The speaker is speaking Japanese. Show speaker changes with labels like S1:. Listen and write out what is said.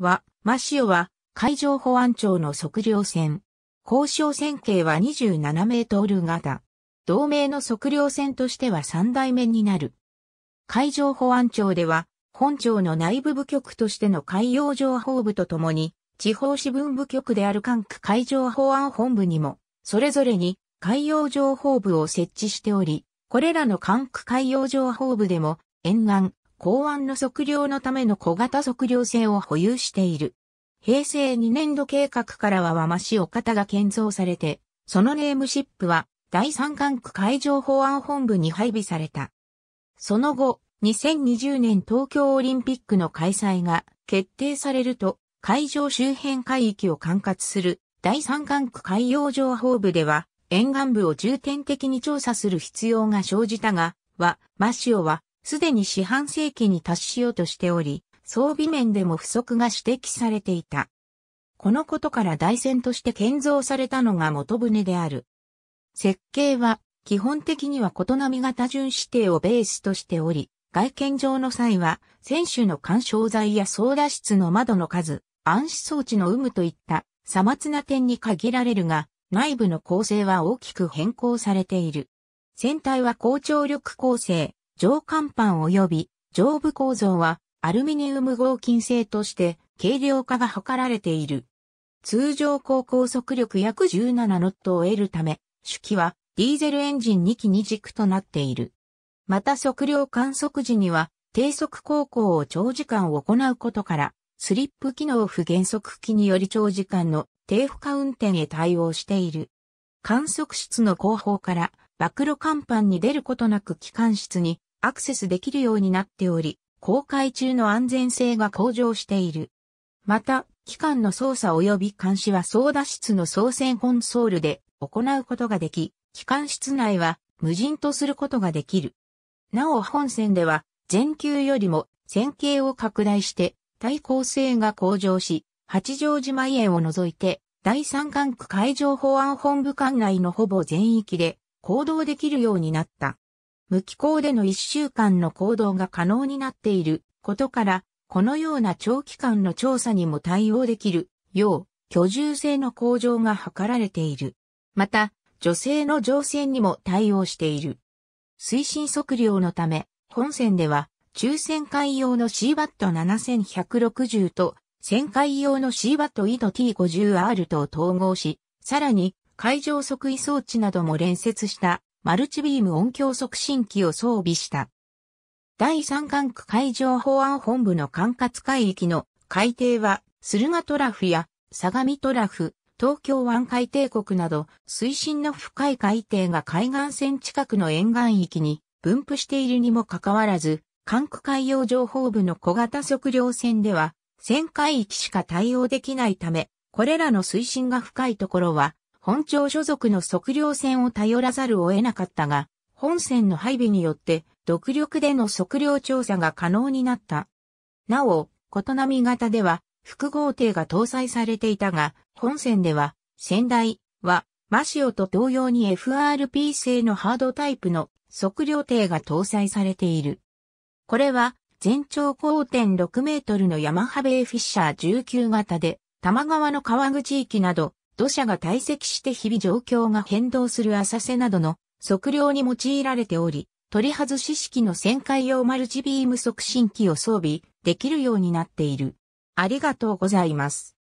S1: は、マシオは海上保安庁の測量船。交渉船径は27メートル型。同盟の測量船としては3代目になる。海上保安庁では、本庁の内部部局としての海洋情報部とともに、地方支分部局である管区海上保安本部にも、それぞれに海洋情報部を設置しており、これらの管区海洋情報部でも、沿岸、港湾の測量のための小型測量船を保有している。平成2年度計画からは和間市岡が建造されて、そのネームシップは第三管区海上保安本部に配備された。その後、2020年東京オリンピックの開催が決定されると、海上周辺海域を管轄する第三管区海洋情報部では、沿岸部を重点的に調査する必要が生じたが、は、マシオは、すでに四半世紀に達しようとしており、装備面でも不足が指摘されていた。このことから台船として建造されたのが元船である。設計は基本的には異なみ型巡視艇をベースとしており、外見上の際は、選手の干渉材や操舵室の窓の数、暗視装置の有無といったさまつな点に限られるが、内部の構成は大きく変更されている。船体は高張力構成、上甲板及び上部構造はアルミニウム合金製として軽量化が図られている。通常高高速力約17ノットを得るため、主機はディーゼルエンジン2機2軸となっている。また測量観測時には低速航行を長時間行うことから、スリップ機能不減速機により長時間の低負荷運転へ対応している。観測室の後方から、暴露甲板に出ることなく機関室にアクセスできるようになっており、公開中の安全性が向上している。また、機関の操作及び監視は操舵室の操船コンソールで行うことができ、機関室内は無人とすることができる。なお本船では、前級よりも線形を拡大して対抗性が向上し、八丈島園を除いて、第三管区海上保安本部管内のほぼ全域で行動できるようになった。無機構での一週間の行動が可能になっていることから、このような長期間の調査にも対応できるよう居住性の向上が図られている。また、女性の乗船にも対応している。推進測量のため、本船では、抽選会用の c バット7160と、旋回用の c バット井戸 T50R と統合し、さらに、海上測位装置なども連接したマルチビーム音響促進機を装備した。第三管区海上保安本部の管轄海域の海底は、駿河トラフや相模トラフ、東京湾海底国など、水深の深い海底が海岸線近くの沿岸域に分布しているにもかかわらず、管区海洋情報部の小型測量船では、船海域しか対応できないため、これらの水深が深いところは、本庁所属の測量船を頼らざるを得なかったが、本船の配備によって独力での測量調査が可能になった。なお、琴波型では複合艇が搭載されていたが、本船では仙台はマシオと同様に FRP 製のハードタイプの測量艇が搭載されている。これは全長5.6メートルのヤマハベイフィッシャー19型で、玉川の川口域など土砂が堆積して日々状況が変動する浅瀬などの測量に用いられており、取り外し式の旋回用マルチビーム促進機を装備できるようになっている。ありがとうございます。